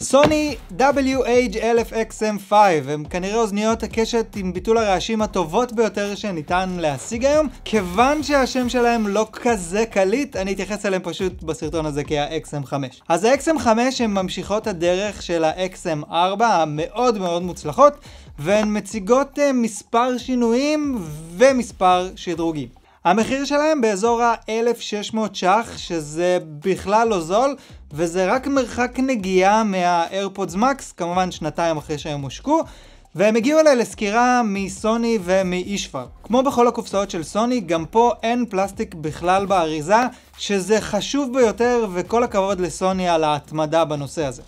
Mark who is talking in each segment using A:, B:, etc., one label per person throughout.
A: סוני WH-1000XM5 הם כנראה אוזניות הקשת עם ביטול הרעשים הטובות ביותר שניתן להשיג היום כיוון שהשם שלהם לא כזה קליט אני אתייחס אליהם פשוט בסרטון הזה כה xm 5 אז ה-XM5 הן ממשיכות הדרך של ה-XM4 המאוד מאוד מוצלחות והן מציגות אה, מספר שינויים ומספר שדרוגים המחיר שלהם באזור ה-1600 ש"ח, שזה בכלל לא זול, וזה רק מרחק נגיעה מה מקס, כמובן שנתיים אחרי שהם הושקו, והם הגיעו אליי לסקירה מסוני ומאישפר. כמו בכל הקופסאות של סוני, גם פה אין פלסטיק בכלל באריזה, שזה חשוב ביותר, וכל הכבוד לסוני על ההתמדה בנושא הזה.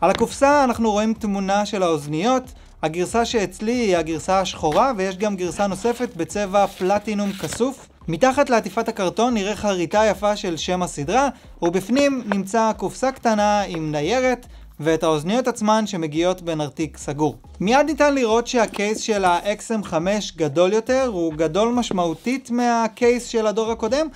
A: על הקופסה אנחנו רואים תמונה של האוזניות, הגרסה שאצלי היא הגרסה השחורה, ויש גם גרסה נוספת בצבע פלטינום כסוף. מתחת לעטיפת הקרטון נראה חריטה יפה של שם הסדרה, ובפנים נמצא קופסה קטנה עם ניירת ואת האוזניות עצמן שמגיעות בנרתיק סגור. מיד ניתן לראות שהקייס של ה-XM5 גדול יותר, הוא גדול משמעותית מהקייס של הדור הקודם.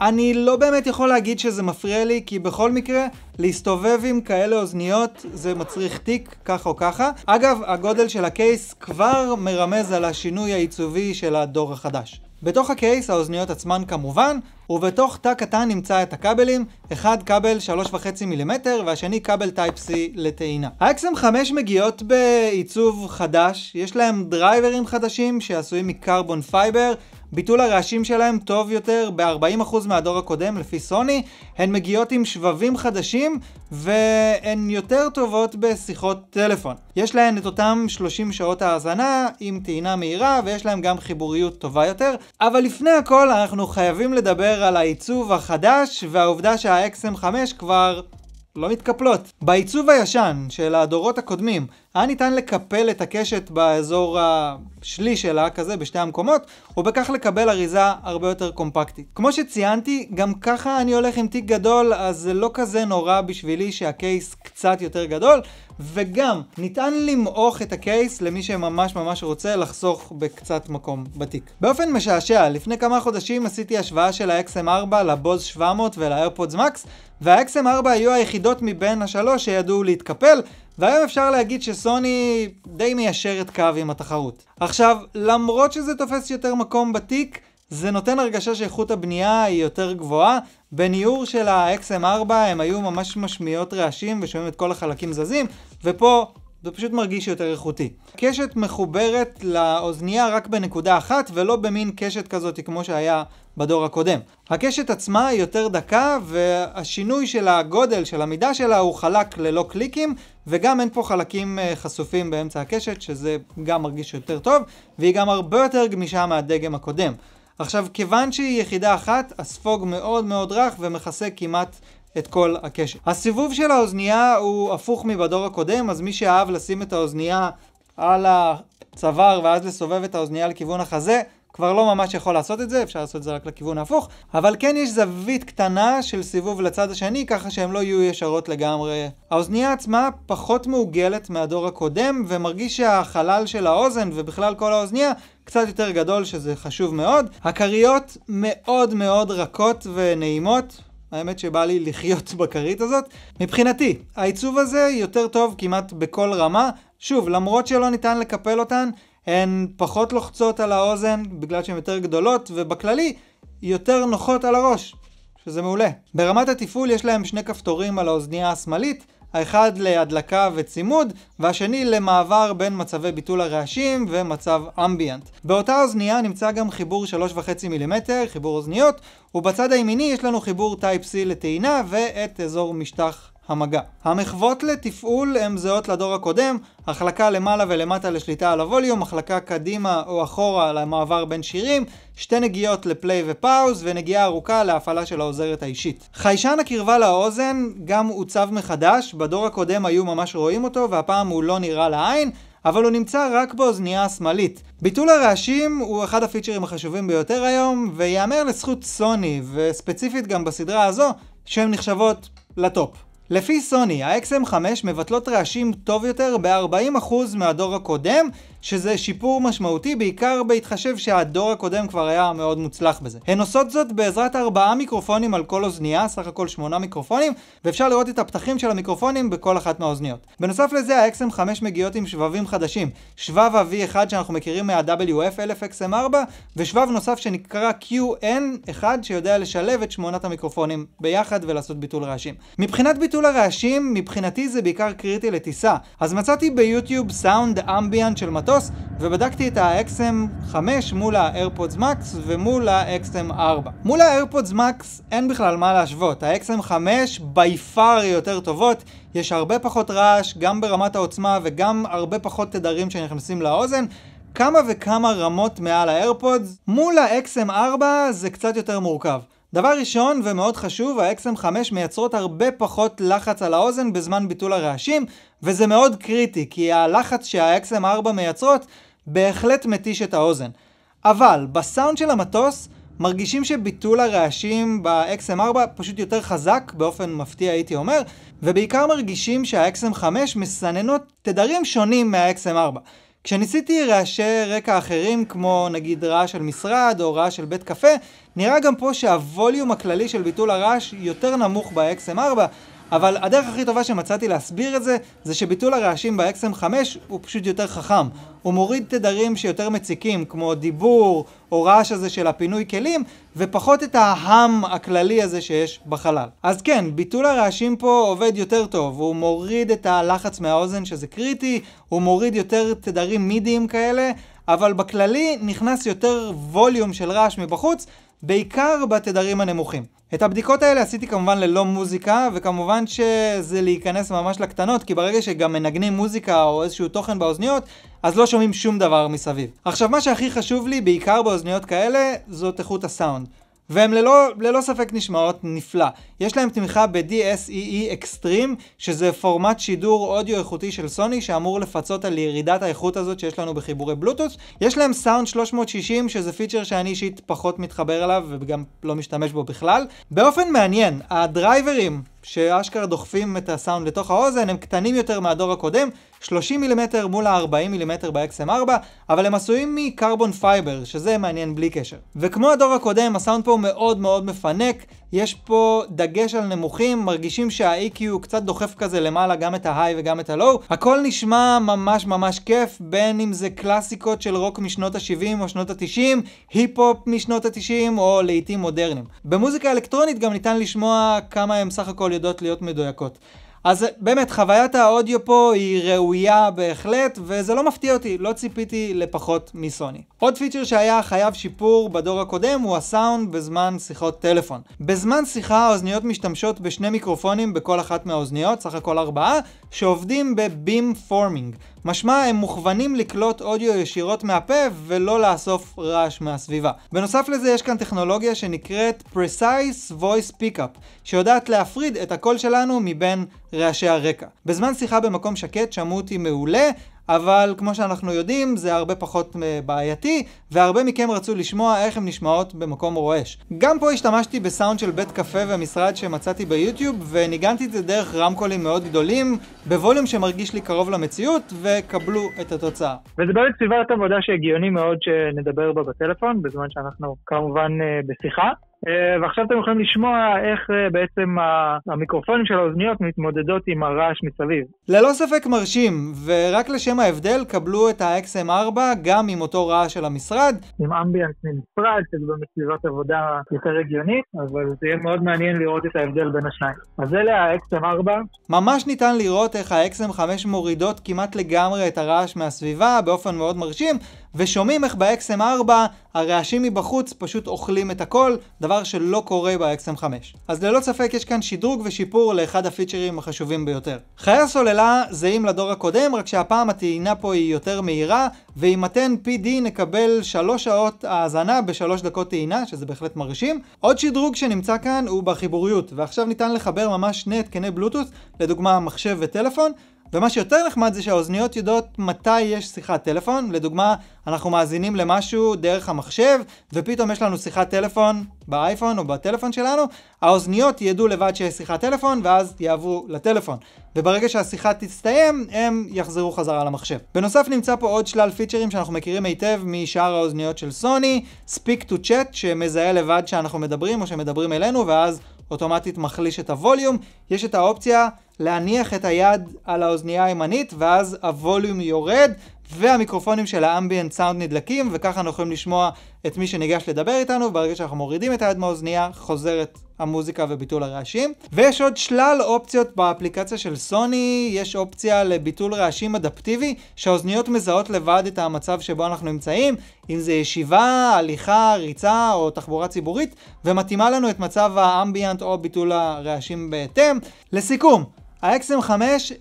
A: אני לא באמת יכול להגיד שזה מפריע לי, כי בכל מקרה, להסתובב עם כאלה אוזניות זה מצריך תיק, כך או ככה. אגב, הגודל של הקייס כבר מרמז על השינוי העיצובי של הדור החדש. בתוך הקייס האוזניות עצמן כמובן, ובתוך תא קטן נמצא את הכבלים, אחד כבל 3.5 מילימטר והשני כבל טייפ-C לטעינה. האקסם 5 מגיעות בעיצוב חדש, יש להם דרייברים חדשים שעשויים מקרבון פייבר, ביטול הרעשים שלהם טוב יותר ב-40% מהדור הקודם לפי סוני, הן מגיעות עם שבבים חדשים והן יותר טובות בשיחות טלפון. יש להן את אותם 30 שעות האזנה עם טעינה מהירה ויש להן גם חיבוריות טובה יותר, אבל לפני הכל אנחנו חייבים לדבר על העיצוב החדש והעובדה שה-XM5 כבר לא מתקפלות. בעיצוב הישן של הדורות הקודמים, היה ניתן לקפל את הקשת באזור השליש שלה, כזה, בשתי המקומות, ובכך לקבל אריזה הרבה יותר קומפקטית. כמו שציינתי, גם ככה אני הולך עם תיק גדול, אז זה לא כזה נורא בשבילי שהקייס קצת יותר גדול, וגם ניתן למעוך את הקייס למי שממש ממש רוצה לחסוך בקצת מקום בתיק. באופן משעשע, לפני כמה חודשים עשיתי השוואה של ה-XM4 לבוז 700 ולאיירפודס מקס, וה-XM4 היו היחידות מבין השלוש שידעו להתקפל, והיום אפשר להגיד שסוני די מיישרת קו עם התחרות. עכשיו, למרות שזה תופס יותר מקום בתיק, זה נותן הרגשה שאיכות הבנייה היא יותר גבוהה. בניור של ה-XM4 הם היו ממש משמיעות רעשים ושומעים את כל החלקים זזים, ופה זה פשוט מרגיש יותר איכותי. קשת מחוברת לאוזנייה רק בנקודה אחת, ולא במין קשת כזאת כמו שהיה בדור הקודם. הקשת עצמה היא יותר דקה, והשינוי של הגודל, של המידה שלה, הוא חלק ללא קליקים, וגם אין פה חלקים אה, חשופים באמצע הקשת, שזה גם מרגיש יותר טוב, והיא גם הרבה יותר גמישה מהדגם הקודם. עכשיו, כיוון שהיא יחידה אחת, הספוג מאוד מאוד רך ומכסה כמעט את כל הקשת. הסיבוב של האוזנייה הוא הפוך מבדור הקודם, אז מי שאהב לשים את האוזנייה על הצוואר ואז לסובב את האוזנייה לכיוון החזה, כבר לא ממש יכול לעשות את זה, אפשר לעשות את זה רק לכיוון ההפוך, אבל כן יש זווית קטנה של סיבוב לצד השני, ככה שהן לא יהיו ישרות לגמרי. האוזנייה עצמה פחות מעוגלת מהדור הקודם, ומרגיש שהחלל של האוזן, ובכלל כל האוזנייה, קצת יותר גדול, שזה חשוב מאוד. הכריות מאוד מאוד רכות ונעימות, האמת שבא לי לחיות בכרית הזאת. מבחינתי, העיצוב הזה יותר טוב כמעט בכל רמה. שוב, למרות שלא ניתן לקפל אותן, הן פחות לוחצות על האוזן בגלל שהן יותר גדולות, ובכללי, יותר נוחות על הראש, שזה מעולה. ברמת התפעול יש להם שני כפתורים על האוזנייה השמאלית, האחד להדלקה וצימוד, והשני למעבר בין מצבי ביטול הרעשים ומצב אמביאנט. באותה אוזנייה נמצא גם חיבור 3.5 מילימטר, חיבור אוזניות, ובצד הימיני יש לנו חיבור טייפ c לטעינה ואת אזור משטח המגע. המחוות לתפעול הן זהות לדור הקודם, החלקה למעלה ולמטה לשליטה על הווליום, החלקה קדימה או אחורה למעבר בין שירים, שתי נגיעות לפליי ופאוז, ונגיעה ארוכה להפעלה של העוזרת האישית. חיישן הקרבה לאוזן גם עוצב מחדש, בדור הקודם היו ממש רואים אותו, והפעם הוא לא נראה לעין, אבל הוא נמצא רק באוזנייה השמאלית. ביטול הרעשים הוא אחד הפיצ'רים החשובים ביותר היום, וייאמר לזכות סוני, וספציפית גם בסדרה הזו, שהן נחשבות לטופ. לפי סוני, ה-XM5 מבטלות רעשים טוב יותר ב-40% מהדור הקודם, שזה שיפור משמעותי בעיקר בהתחשב שהדור הקודם כבר היה מאוד מוצלח בזה. הן עושות זאת בעזרת ארבעה מיקרופונים על כל אוזנייה, סך הכל שמונה מיקרופונים, ואפשר לראות את הפתחים של המיקרופונים בכל אחת מהאוזניות. בנוסף לזה ה-XM5 מגיעות עם שבבים חדשים, שבב ה-V1 שאנחנו מכירים מה-WF 1000XM4, ושבב נוסף שנקרא QN1 שיודע לשלב את שמונת המיקרופונים ביחד ולעשות ביטול רעשים. מבחינת ביטול הרעשים, מבחינתי זה בעיקר קריטי לטיסה. אז מצאתי ביוטיוב סאונד אמביאנט של מטוס המטוס ובדקתי את ה-XM5 מול ה-AirPods Max ומול ה-XM4. מול ה-AirPods Max אין בכלל מה להשוות, ה-XM5 by far יותר טובות, יש הרבה פחות רעש, גם ברמת העוצמה וגם הרבה פחות תדרים שנכנסים לאוזן. כמה וכמה רמות מעל האיירפודס, מול ה-XM4 זה קצת יותר מורכב. דבר ראשון ומאוד חשוב, ה-XM5 מייצרות הרבה פחות לחץ על האוזן בזמן ביטול הרעשים, וזה מאוד קריטי, כי הלחץ שה-XM4 מייצרות בהחלט מתיש את האוזן. אבל בסאונד של המטוס מרגישים שביטול הרעשים ב-XM4 פשוט יותר חזק, באופן מפתיע הייתי אומר, ובעיקר מרגישים שה-XM5 מסננות תדרים שונים מה-XM4. כשניסיתי רעשי רקע אחרים, כמו נגיד רעש של משרד או רעש של בית קפה, נראה גם פה שהווליום הכללי של ביטול הרעש יותר נמוך ב-XM4, אבל הדרך הכי טובה שמצאתי להסביר את זה, זה שביטול הרעשים ב-XM5 הוא פשוט יותר חכם. הוא מוריד תדרים שיותר מציקים, כמו דיבור, או רעש הזה של הפינוי כלים, ופחות את ההאם הכללי הזה שיש בחלל. אז כן, ביטול הרעשים פה עובד יותר טוב, הוא מוריד את הלחץ מהאוזן שזה קריטי, הוא מוריד יותר תדרים מידיים כאלה, אבל בכללי נכנס יותר ווליום של רעש מבחוץ, בעיקר בתדרים הנמוכים. את הבדיקות האלה עשיתי כמובן ללא מוזיקה, וכמובן שזה להיכנס ממש לקטנות, כי ברגע שגם מנגנים מוזיקה או איזשהו תוכן באוזניות, אז לא שומעים שום דבר מסביב. עכשיו, מה שהכי חשוב לי, בעיקר באוזניות כאלה, זאת איכות הסאונד. והן ללא, ללא ספק נשמעות נפלא. יש להם תמיכה ב-DSEE אקסטרים, e שזה פורמט שידור אודיו איכותי של סוני, שאמור לפצות על ירידת האיכות הזאת שיש לנו בחיבורי בלוטוס. יש להם סאונד 360, שזה פיצ'ר שאני אישית פחות מתחבר אליו וגם לא משתמש בו בכלל. באופן מעניין, הדרייברים שאשכרה דוחפים את הסאונד לתוך האוזן, הם קטנים יותר מהדור הקודם, 30 מילימטר מול ה-40 מילימטר ב-XM4, אבל הם עשויים מקרבון פייבר, שזה מעניין בלי קשר. וכמו הדור הקודם, הסאונד פה הוא מאוד מאוד מפנק, יש פה דגש על נמוכים, מרגישים שה-EQ קצת דוחף כזה למעלה גם את ה-High וגם את ה-Low. הכל נשמע ממש ממש כיף, בין אם זה קלאסיקות של רוק משנות ה-70 או שנות ה-90, היפ-הופ משנות ה-90 או לעיתים מודרניים. במוזיקה אלקטרונית גם ניתן לשמוע כמה הן סך הכל יודעות להיות מדויקות. אז באמת, חוויית האודיו פה היא ראויה בהחלט, וזה לא מפתיע אותי, לא ציפיתי לפחות מסוני. עוד פיצ'ר שהיה חייב שיפור בדור הקודם הוא הסאונד בזמן שיחות טלפון. בזמן שיחה האוזניות משתמשות בשני מיקרופונים בכל אחת מהאוזניות, סך הכל ארבעה, שעובדים בבים פורמינג. משמע הם מוכוונים לקלוט אודיו ישירות מהפה ולא לאסוף רעש מהסביבה. בנוסף לזה יש כאן טכנולוגיה שנקראת Precise Voice Pickup, שיודעת להפריד את הקול שלנו מבין רעשי הרקע. בזמן שיחה במקום שקט שמעו אותי מעולה, אבל כמו שאנחנו יודעים, זה הרבה פחות אה, בעייתי, והרבה מכם רצו לשמוע איך הן נשמעות במקום רועש. גם פה השתמשתי בסאונד של בית קפה ומשרד שמצאתי ביוטיוב, וניגנתי את זה דרך רמקולים מאוד גדולים, בווליום שמרגיש לי קרוב למציאות, וקבלו את התוצאה. וזה באמת סביבת עבודה שהגיוני מאוד שנדבר בה בטלפון, בזמן שאנחנו כמובן אה, בשיחה. אה, ועכשיו אתם יכולים לשמוע איך אה, בעצם המיקרופונים של האוזניות מתמודדות עם הרעש מסביב. ללא ספק מרשים, ורק לשם ההבדל קבלו את ה-XM4 גם עם אותו רעש של המשרד. עם אמביאנס ממשרד, שזה באמת סביבת עבודה יותר הגיונית, אבל זה יהיה מאוד מעניין לראות את ההבדל בין השניים. אז אלה ה-XM4. ממש ניתן לראות איך ה-XM5 מורידות כמעט לגמרי את הרעש מהסביבה באופן מאוד מרשים, ושומעים איך ב-XM4 הרעשים מבחוץ פשוט אוכלים את הכל, דבר שלא קורה ב-XM5. אז ללא ספק יש כאן שדרוג ושיפור לאחד הפיצ'רים החשובים ביותר. חיי הסוללה זהים לדור הקודם, רק שהפעם הטעינה פה היא יותר מהירה, ועם מתן PD נקבל 3 שעות האזנה ב-3 דקות טעינה, שזה בהחלט מרשים. עוד שדרוג שנמצא כאן הוא בחיבוריות, ועכשיו ניתן לחבר ממש שני התקני בלוטות', לדוגמה מחשב וטלפון, ומה שיותר נחמד זה שהאוזניות יודעות מתי יש שיחת טלפון. לדוגמה, אנחנו מאזינים למשהו דרך המחשב, ופתאום יש לנו שיחת טלפון באייפון או בטלפון שלנו, האוזניות ידעו לבד שיש שיחת טלפון, ואז יעברו לטלפון. וברגע שהשיחה תסתיים, הם יחזרו חזרה למחשב. בנוסף נמצא פה עוד שלל פיצ'רים שאנחנו מכירים היטב משאר האוזניות של סוני, Speak to Chat, שמזהה לבד שאנחנו מדברים או שמדברים אלינו, ואז אוטומטית מחליש את הווליום, יש את האופציה להניח את היד על האוזנייה הימנית ואז הווליום יורד והמיקרופונים של האמביאנט סאונד נדלקים, וככה אנחנו יכולים לשמוע את מי שניגש לדבר איתנו, ברגע שאנחנו מורידים את היד מהאוזנייה, חוזרת המוזיקה וביטול הרעשים. ויש עוד שלל אופציות באפליקציה של סוני, יש אופציה לביטול רעשים אדפטיבי, שהאוזניות מזהות לבד את המצב שבו אנחנו נמצאים, אם זה ישיבה, הליכה, ריצה או תחבורה ציבורית, ומתאימה לנו את מצב האמביאנט או ביטול הרעשים בהתאם. לסיכום, ה-XM5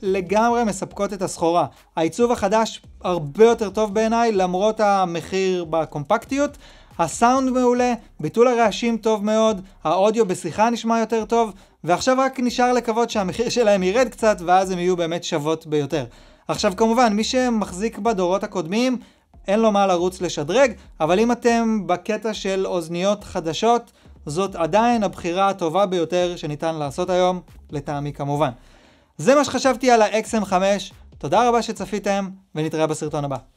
A: לגמרי מספקות את הסחורה. העיצוב החדש הרבה יותר טוב בעיניי, למרות המחיר בקומפקטיות. הסאונד מעולה, ביטול הרעשים טוב מאוד, האודיו בשיחה נשמע יותר טוב, ועכשיו רק נשאר לקוות שהמחיר שלהם ירד קצת, ואז הם יהיו באמת שוות ביותר. עכשיו כמובן, מי שמחזיק בדורות הקודמים, אין לו מה לרוץ לשדרג, אבל אם אתם בקטע של אוזניות חדשות, זאת עדיין הבחירה הטובה ביותר שניתן לעשות היום, לטעמי כמובן. זה מה שחשבתי על ה-XM5, תודה רבה שצפיתם, ונתראה בסרטון הבא.